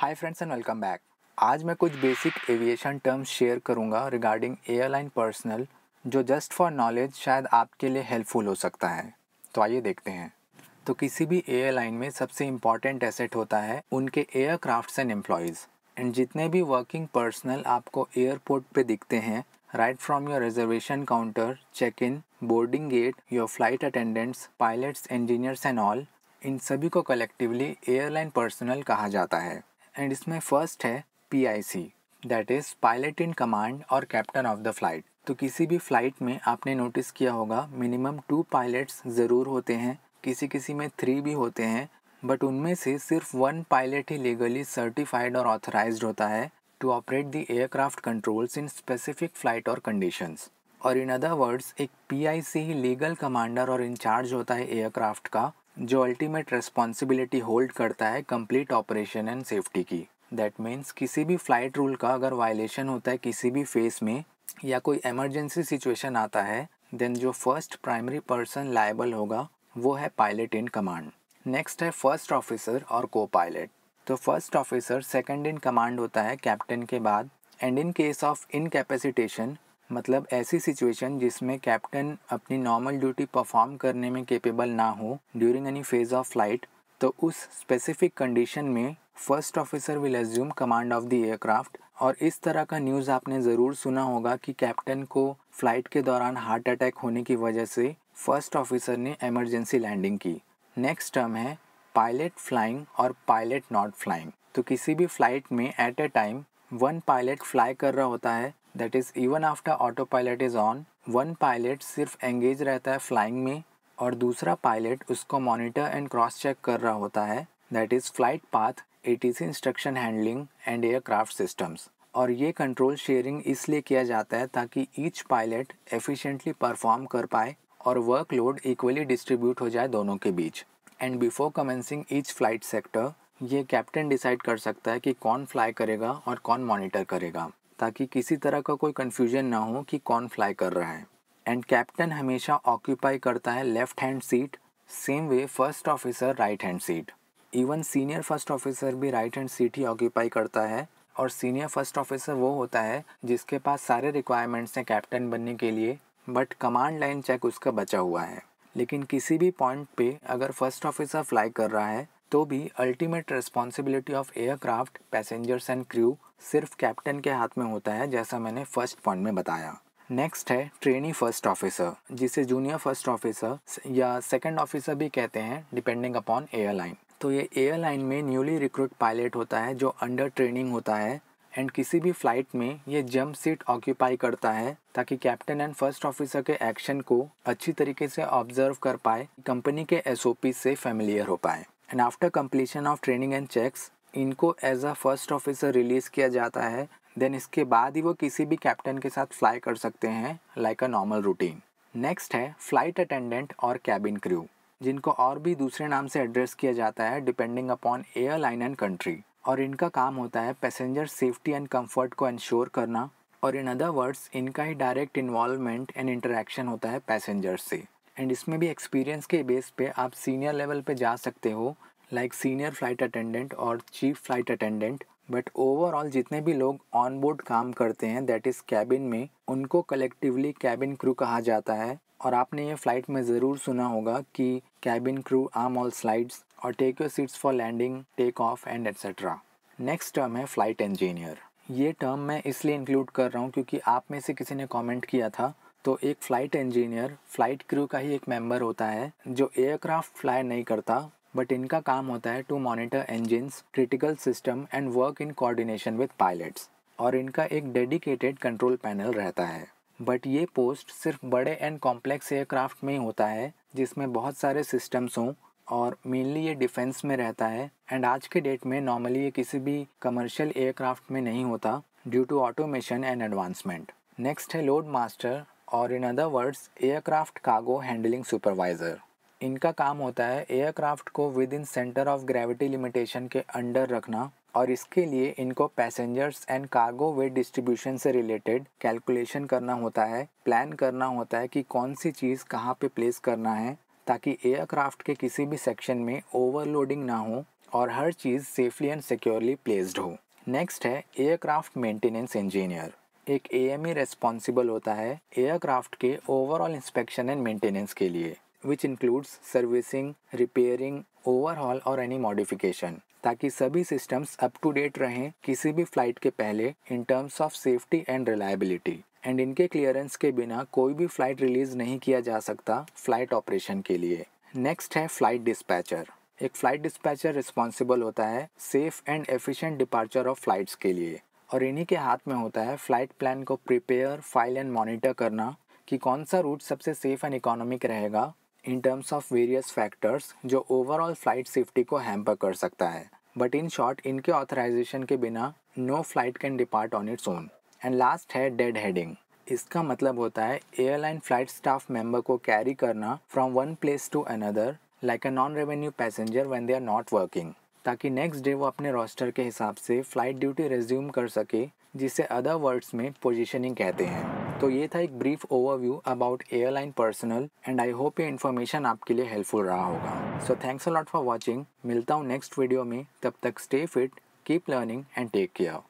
hi friends and welcome back आज मैं कुछ बेसिक एविएशन टर्म्स शेयर करूंगा रिगार्डिंग एयरलाइन पर्सनल जो जस्ट फॉर नॉलेज शायद आपके लिए हेल्पफुल हो सकता है तो आइए देखते हैं तो किसी भी एयरलाइन में सबसे इम्पॉर्टेंट एसेट होता है उनके एयरक्राफ्ट एंड एम्प्लॉयज़ एंड जितने भी वर्किंग पर्सनल आपको एयरपोर्ट पे दिखते हैं right from your reservation counter check in boarding gate your flight attendants pilots engineers and all इन सभी को कलेक्टिवली एयरलाइन पर्सनल कहा जाता है एंड इसमें फर्स्ट है P I C that is pilot in command और कैप्टन ऑफ द फ्लाइट तो किसी भी फ्लाइट में आपने नोटिस किया होगा मिनिमम टू पायलट्स ज़रूर होते हैं किसी किसी में थ्री भी होते हैं बट उनमें से सिर्फ वन पायलट ही लीगली सर्टिफाइड और ऑथराइज होता है to operate the aircraft controls in specific flight और कंडीशंस और इन अदर वर्ड्स एक पी ही लीगल कमांडर और इंचार्ज होता है एयरक्राफ्ट का जो अल्टीमेट रेस्पॉन्सिबिलिटी होल्ड करता है कंप्लीट ऑपरेशन एंड सेफ्टी की दैट मीन्स किसी भी फ्लाइट रूल का अगर वायलेशन होता है किसी भी फेस में या कोई इमरजेंसी सिचुएशन आता है देन जो फर्स्ट प्राइमरी पर्सन लाइबल होगा वो है पायलट इन कमांड नेक्स्ट है फर्स्ट ऑफिसर और को पायलट तो first officer second in command होता है कैप्टन के बाद and in case of incapacitation मतलब ऐसी सिचुएशन जिसमें कैप्टन अपनी नॉर्मल ड्यूटी परफॉर्म करने में कैपेबल ना हो during any phase of flight तो उस स्पेसिफिक कंडीशन में first officer will assume command of the aircraft और इस तरह का न्यूज़ आपने ज़रूर सुना होगा कि कैप्टन को फ्लाइट के दौरान हार्ट अटैक होने की वजह से फर्स्ट ऑफिसर ने एमरजेंसी लैंडिंग की नेक्स्ट टर्म है पायलट फ्लाइंग और पायलट नॉट फ्लाइंग तो किसी भी फ्लाइट में at a time one pilot fly कर रहा होता है that is even after autopilot is on one pilot सिर्फ एंगेज रहता है फ्लाइंग में और दूसरा पायलट उसको मॉनिटर एंड क्रॉस चेक कर रहा होता है that is flight path A T C instruction handling and aircraft systems और ये कंट्रोल शेयरिंग इसलिए किया जाता है ताकि ईच पायलट एफिशिएंटली परफॉर्म कर पाए और वर्कलोड इक्वली डिस्ट्रीब्यूट हो जाए दोनों के बीच and before commencing each flight sector ये कैप्टन डिसाइड कर सकता है कि कौन फ्लाई करेगा और कौन मॉनिटर करेगा ताकि किसी तरह का कोई कन्फ्यूजन ना हो कि कौन फ्लाई कर रहा है एंड कैप्टन हमेशा ऑक्यूपाई करता है left hand seat same way first officer right hand seat even senior first officer भी राइट हैंड सीट ही ऑक्यूपाई करता है और सीनियर फर्स्ट ऑफिसर वो होता है जिसके पास सारे रिक्वायरमेंट्स हैं कैप्टन बनने के लिए बट कमांड लाइन चेक उसका बचा हुआ है लेकिन किसी भी पॉइंट पे अगर फर्स्ट ऑफिसर फ्लाई कर रहा है तो भी ultimate responsibility of aircraft passengers and crew सिर्फ कैप्टन के हाथ में होता है जैसा मैंने फर्स्ट पॉइंट में बताया नेक्स्ट है ट्रेनी फर्स्ट ऑफिसर जिसे जूनियर फर्स्ट ऑफिसर या सेकंड ऑफिसर भी कहते हैं डिपेंडिंग अपॉन एयरलाइन तो ये एयरलाइन में न्यूली रिक्रूट पायलट होता है जो अंडर ट्रेनिंग होता है एंड किसी भी फ्लाइट में ये जंप सीट ऑक्यूपाई करता है ताकि कैप्टन एंड फर्स्ट ऑफिसर के एक्शन को अच्छी तरीके से ऑब्जर्व कर पाए कंपनी के एस से फेमिलियर हो पाए and after completion of training and checks इनको as a first officer release किया जाता है देन इसके बाद ही वो किसी भी कैप्टन के साथ फ्लाई कर सकते हैं like a normal routine next है फ्लाइट अटेंडेंट और कैबिन क्रू जिनको और भी दूसरे नाम से एड्रेस किया जाता है depending upon airline and country और इनका काम होता है पैसेंजर सेफ्टी एंड कंफर्ट को इंश्योर करना और इन अदर वर्ड्स इनका ही डायरेक्ट इन्वॉल्वमेंट एंड इंटरेक्शन होता है पैसेंजर्स से एंड इसमें भी एक्सपीरियंस के बेस पे आप सीनियर लेवल पे जा सकते हो लाइक सीनियर फ्लाइट अटेंडेंट और chief flight attendant but overall जितने भी लोग ऑन बोर्ड काम करते हैं दैट इज़ कैबिन में उनको कलेक्टिवली कैबिन क्रू कहा जाता है और आपने ये फ्लाइट में ज़रूर सुना होगा कि cabin crew arm all slides और take your seats for landing take off and etcetera next term है फ्लाइट इंजीनियर ये टर्म मैं इसलिए इंक्लूड कर रहा हूँ क्योंकि आप में से किसी ने कमेंट किया था तो एक फ़्लाइट इंजीनियर फ़्लाइट क्रू का ही एक मेंबर होता है जो एयरक्राफ्ट फ्लाई नहीं करता बट इनका काम होता है to monitor engine critical system and work in coordination with pilots और इनका एक डेडिकेटेड कंट्रोल पैनल रहता है बट ये पोस्ट सिर्फ बड़े एंड कॉम्प्लेक्स एयरक्राफ्ट में ही होता है जिसमें बहुत सारे सिस्टम्स हों और मेनली ये डिफेंस में रहता है एंड आज के डेट में नॉर्मली ये किसी भी कमर्शियल एयरक्राफ्ट में नहीं होता due to automation and advancement next है लोड मास्टर और in other words aircraft cargo handling supervisor इनका काम होता है एयरक्राफ्ट को within centre of gravity limitation के अंडर रखना और इसके लिए इनको passengers and cargo weight distribution से रिलेटेड कैलकुलेशन करना होता है प्लान करना होता है कि कौन सी चीज़ कहाँ पे प्लेस करना है ताकि एयरक्राफ्ट के किसी भी सेक्शन में ओवरलोडिंग ना हो और हर चीज़ सेफली एंड सिक्योरली प्लेस्ड हो नेक्स्ट है एयरक्राफ्ट मेंटेनेंस इंजीनियर एक ए एम ई रेस्पॉन्सिबल होता है एयरक्राफ्ट के ओवरऑल इंस्पेक्शन एंड मेंटेनेंस के लिए which includes servicing repairing overhaul और एनी मॉडिफिकेशन ताकि सभी सिस्टम्स अप टू डेट रहें किसी भी फ्लाइट के पहले in terms of safety and reliability and इनके क्लियरेंस के बिना कोई भी फ्लाइट रिलीज नहीं किया जा सकता फ्लाइट ऑपरेशन के लिए नेक्स्ट है फ्लाइट डिस्पैचर एक फ्लाइट डिस्पैचर रिस्पॉन्सिबल होता है safe and efficient departure of flights के लिए और इन्हीं के हाथ में होता है फ्लाइट प्लान को प्रिपेयर फाइल एंड मॉनिटर करना कि कौन सा रूट सबसे सेफ एंड इकोनॉमिक रहेगा in terms of various factors जो ओवरऑल फ्लाइट सेफ्टी को हैम्पर कर सकता है बट इन शॉर्ट इनके ऑथराइजेशन के बिना no flight can depart on its own and last है डेड हेडिंग इसका मतलब होता है एयरलाइन फ्लाइट स्टाफ मेंबर को कैरी करना from one place to another like a non revenue passenger when they are not working ताकि next day वो अपने रोस्टर के हिसाब से फ्लाइट ड्यूटी रेज्यूम कर सके जिसे अदर वर्ड्स में पोजीशनिंग कहते हैं तो ये था एक brief overview about airline personnel and I hope ये इन्फॉर्मेशन आपके लिए हेल्पफुल रहा होगा so thanks a lot for watching मिलता हूँ नेक्स्ट वीडियो में तब तक stay fit keep learning and take care